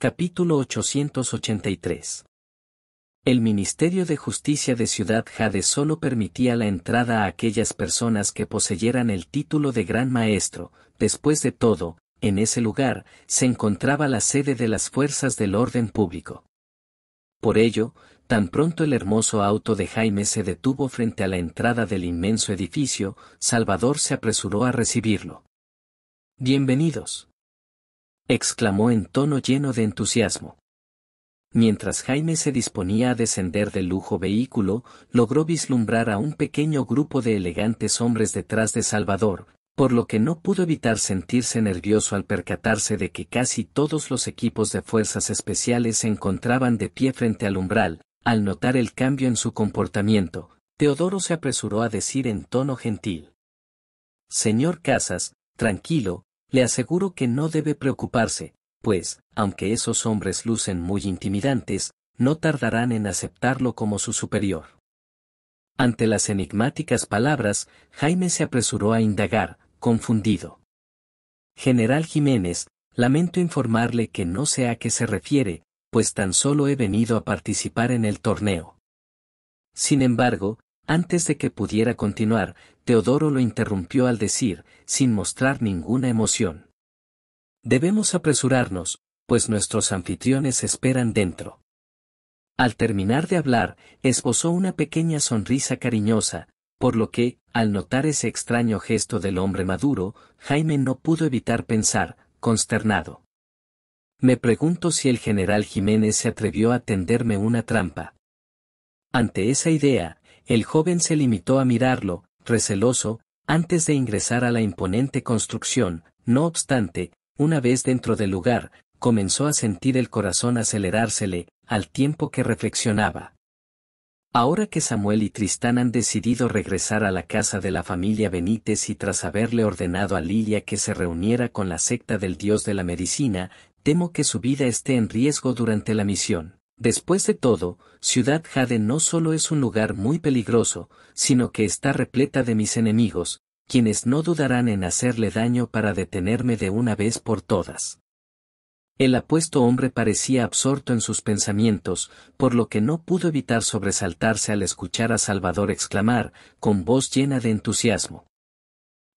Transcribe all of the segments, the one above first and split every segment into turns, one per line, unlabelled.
Capítulo 883. El Ministerio de Justicia de Ciudad Jade solo permitía la entrada a aquellas personas que poseyeran el título de Gran Maestro. Después de todo, en ese lugar se encontraba la sede de las fuerzas del orden público. Por ello, tan pronto el hermoso auto de Jaime se detuvo frente a la entrada del inmenso edificio, Salvador se apresuró a recibirlo. Bienvenidos exclamó en tono lleno de entusiasmo. Mientras Jaime se disponía a descender del lujo vehículo, logró vislumbrar a un pequeño grupo de elegantes hombres detrás de Salvador, por lo que no pudo evitar sentirse nervioso al percatarse de que casi todos los equipos de fuerzas especiales se encontraban de pie frente al umbral. Al notar el cambio en su comportamiento, Teodoro se apresuró a decir en tono gentil. Señor Casas, tranquilo, le aseguro que no debe preocuparse, pues, aunque esos hombres lucen muy intimidantes, no tardarán en aceptarlo como su superior. Ante las enigmáticas palabras, Jaime se apresuró a indagar, confundido. General Jiménez, lamento informarle que no sé a qué se refiere, pues tan solo he venido a participar en el torneo. Sin embargo, antes de que pudiera continuar, Teodoro lo interrumpió al decir, sin mostrar ninguna emoción. Debemos apresurarnos, pues nuestros anfitriones esperan dentro. Al terminar de hablar, esbozó una pequeña sonrisa cariñosa, por lo que, al notar ese extraño gesto del hombre maduro, Jaime no pudo evitar pensar, consternado. Me pregunto si el general Jiménez se atrevió a tenderme una trampa. Ante esa idea, el joven se limitó a mirarlo, receloso, antes de ingresar a la imponente construcción, no obstante, una vez dentro del lugar, comenzó a sentir el corazón acelerársele, al tiempo que reflexionaba. Ahora que Samuel y Tristán han decidido regresar a la casa de la familia Benítez y tras haberle ordenado a Lilia que se reuniera con la secta del dios de la medicina, temo que su vida esté en riesgo durante la misión. Después de todo, Ciudad Jade no solo es un lugar muy peligroso, sino que está repleta de mis enemigos, quienes no dudarán en hacerle daño para detenerme de una vez por todas. El apuesto hombre parecía absorto en sus pensamientos, por lo que no pudo evitar sobresaltarse al escuchar a Salvador exclamar, con voz llena de entusiasmo.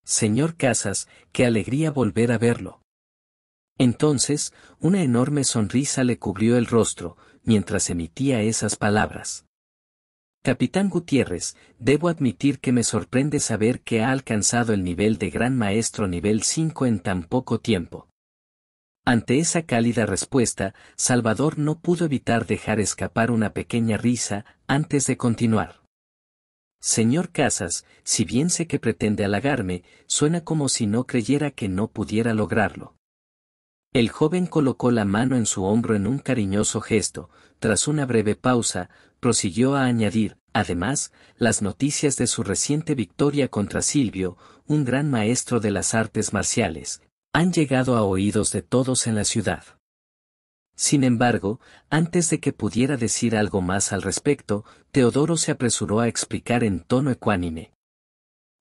Señor Casas, qué alegría volver a verlo. Entonces, una enorme sonrisa le cubrió el rostro, mientras emitía esas palabras. Capitán Gutiérrez, debo admitir que me sorprende saber que ha alcanzado el nivel de gran maestro nivel 5 en tan poco tiempo. Ante esa cálida respuesta, Salvador no pudo evitar dejar escapar una pequeña risa antes de continuar. Señor Casas, si bien sé que pretende halagarme, suena como si no creyera que no pudiera lograrlo. El joven colocó la mano en su hombro en un cariñoso gesto, tras una breve pausa, prosiguió a añadir, además, las noticias de su reciente victoria contra Silvio, un gran maestro de las artes marciales, han llegado a oídos de todos en la ciudad. Sin embargo, antes de que pudiera decir algo más al respecto, Teodoro se apresuró a explicar en tono ecuánime.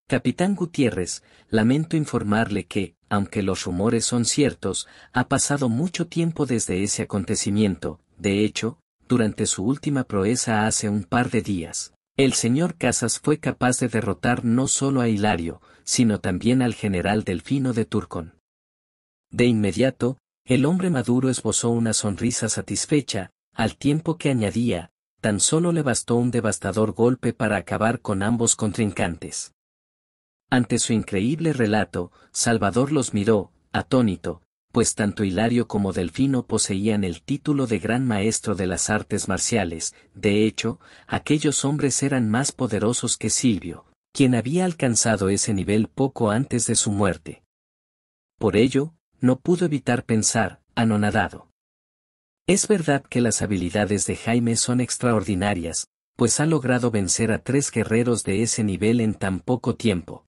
Capitán Gutiérrez, lamento informarle que, aunque los rumores son ciertos, ha pasado mucho tiempo desde ese acontecimiento, de hecho, durante su última proeza hace un par de días, el señor Casas fue capaz de derrotar no solo a Hilario, sino también al general Delfino de Turcón. De inmediato, el hombre maduro esbozó una sonrisa satisfecha, al tiempo que añadía, tan solo le bastó un devastador golpe para acabar con ambos contrincantes. Ante su increíble relato, Salvador los miró, atónito, pues tanto Hilario como Delfino poseían el título de Gran Maestro de las Artes Marciales, de hecho, aquellos hombres eran más poderosos que Silvio, quien había alcanzado ese nivel poco antes de su muerte. Por ello, no pudo evitar pensar, anonadado. Es verdad que las habilidades de Jaime son extraordinarias, pues ha logrado vencer a tres guerreros de ese nivel en tan poco tiempo.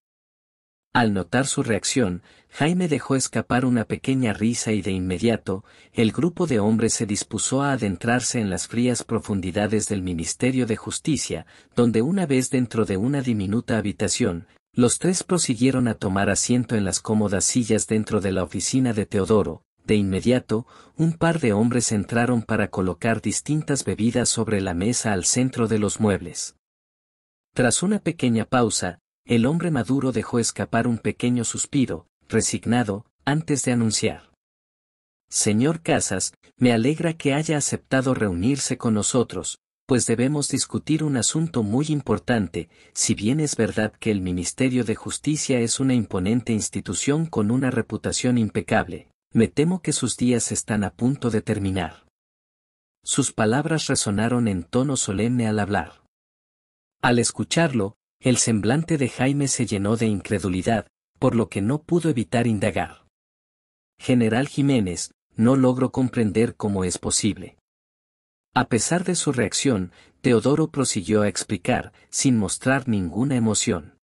Al notar su reacción, Jaime dejó escapar una pequeña risa y de inmediato, el grupo de hombres se dispuso a adentrarse en las frías profundidades del Ministerio de Justicia, donde una vez dentro de una diminuta habitación, los tres prosiguieron a tomar asiento en las cómodas sillas dentro de la oficina de Teodoro. De inmediato, un par de hombres entraron para colocar distintas bebidas sobre la mesa al centro de los muebles. Tras una pequeña pausa, el hombre maduro dejó escapar un pequeño suspiro, resignado, antes de anunciar. Señor Casas, me alegra que haya aceptado reunirse con nosotros, pues debemos discutir un asunto muy importante, si bien es verdad que el Ministerio de Justicia es una imponente institución con una reputación impecable, me temo que sus días están a punto de terminar. Sus palabras resonaron en tono solemne al hablar. Al escucharlo, el semblante de Jaime se llenó de incredulidad, por lo que no pudo evitar indagar. General Jiménez, no logro comprender cómo es posible. A pesar de su reacción, Teodoro prosiguió a explicar, sin mostrar ninguna emoción.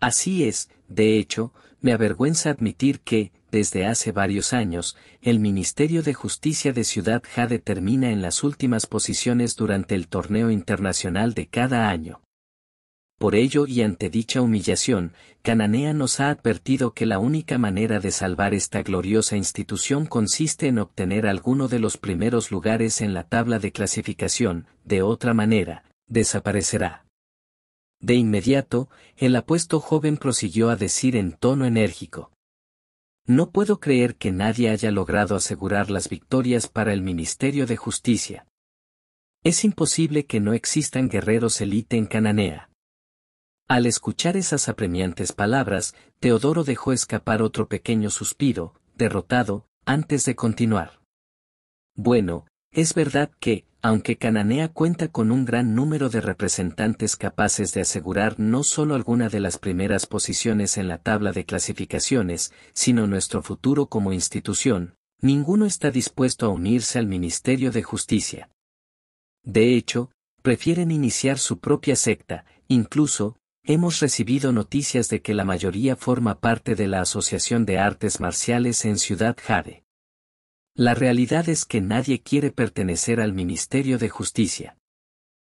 Así es, de hecho, me avergüenza admitir que, desde hace varios años, el Ministerio de Justicia de Ciudad Jade termina en las últimas posiciones durante el torneo internacional de cada año. Por ello y ante dicha humillación, Cananea nos ha advertido que la única manera de salvar esta gloriosa institución consiste en obtener alguno de los primeros lugares en la tabla de clasificación, de otra manera, desaparecerá. De inmediato, el apuesto joven prosiguió a decir en tono enérgico. No puedo creer que nadie haya logrado asegurar las victorias para el Ministerio de Justicia. Es imposible que no existan guerreros élite en Cananea. Al escuchar esas apremiantes palabras, Teodoro dejó escapar otro pequeño suspiro, derrotado, antes de continuar. Bueno, es verdad que, aunque Cananea cuenta con un gran número de representantes capaces de asegurar no solo alguna de las primeras posiciones en la tabla de clasificaciones, sino nuestro futuro como institución, ninguno está dispuesto a unirse al Ministerio de Justicia. De hecho, prefieren iniciar su propia secta, incluso, Hemos recibido noticias de que la mayoría forma parte de la Asociación de Artes Marciales en Ciudad Jade. La realidad es que nadie quiere pertenecer al Ministerio de Justicia.